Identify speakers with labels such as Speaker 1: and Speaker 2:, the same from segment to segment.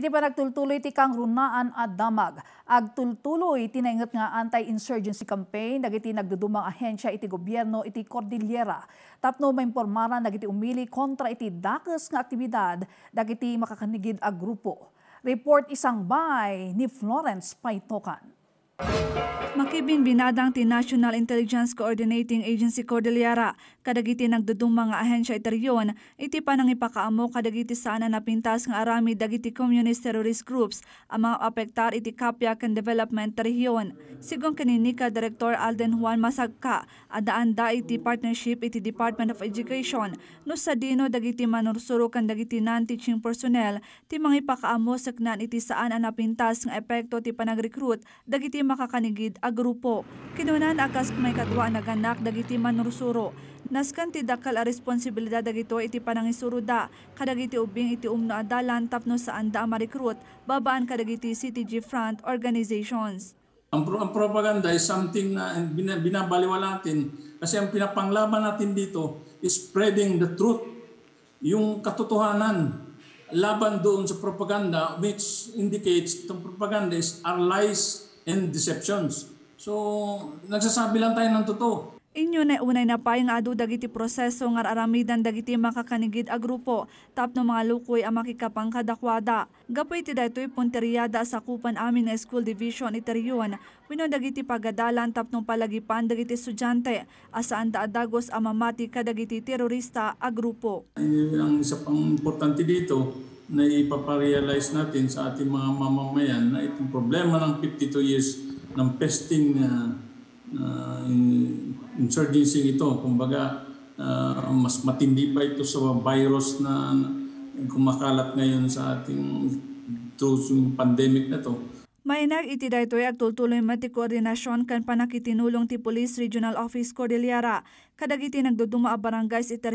Speaker 1: Iti panagtultuloy ti kang runaan at damag. Agtultuloy tultuloy tinaingat nga anti-insurgency campaign dagiti nagdudumang ahensya iti gobyerno iti Cordillera. Tapno maimpormara dagiti umili kontra iti dakes nga aktibidad dagiti makakanigid a grupo. Report isang bay ni Florence Paitokan. Makibinbinada ang National Intelligence Coordinating Agency Cordillera, kadagiti nagdudong mga ahensya iteriyon, iti panang kadagiti sana napintas nga arami dagiti communist terrorist groups ang mga apektar iti kapya kan development teriyon. Sigon kanini ka Director Alden Juan Masagka, adaan da iti partnership iti Department of Education, no sa dino dagiti manursuro kan dagiti non-teaching personnel, ti mga ipakaamo saknan iti saan ang napintas nga epekto ti panagrecruit dagiti makakanigid a grupo. Kinunan akas may kadwa naganak dagiti manursuro. Naskan ti dakal a responsibilidad dagito iti panangisuro da. Kadagiti ubing iti umno adalan tapno sa anda marikrut babaan kadagiti CTG front organizations.
Speaker 2: Ang, pro- ang propaganda is something na bin- binabaliwala natin kasi ang pinapanglaban natin dito is spreading the truth, yung katotohanan laban doon sa propaganda which indicates the propaganda is our lies and deceptions.
Speaker 1: So, nagsasabi lang tayo ng totoo. Inyo na unay na payang adu dagiti proseso ng aramidan dagiti makakanigid a grupo tapno mga lukoy ang makikapang kadakwada. Gapoy ti daytoy punteriyada sa kupan amin nga school division iteriyon wino dagiti pagadalan tapno palagipan dagiti estudyante asaan da adagos ang mamati kadagiti terorista a grupo.
Speaker 2: Ay, ang isa pang importante dito na ipaparealize natin sa ating mga mamamayan na itong problema ng 52 years ng pesting uh, uh, insurgency ito. Kumbaga, uh, mas matindi pa ito sa virus na kumakalat ngayon sa ating through pandemic na to.
Speaker 1: Mainag iti daytoy agtultuloy mati koordinasyon kan panakitinulong ti Police Regional Office Cordillera kadagiti nagduduma a barangays iti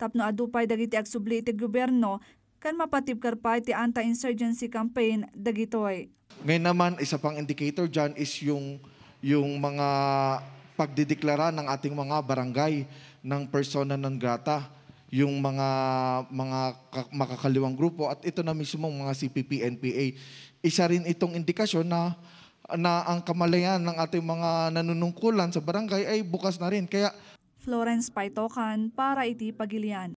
Speaker 1: tapno adupay dagiti agsubli iti gobyerno kan mapatibkar pa iti anti-insurgency campaign dagitoy.
Speaker 3: Ngayon naman, isa pang indicator dyan is yung, yung mga pagdideklara ng ating mga barangay ng persona non grata, yung mga, mga makakaliwang grupo at ito na mismo mga CPP, NPA. Isa rin itong indikasyon na na ang kamalayan ng ating mga nanunungkulan sa barangay ay bukas na rin. Kaya
Speaker 1: Florence Paitokan para iti pagilian.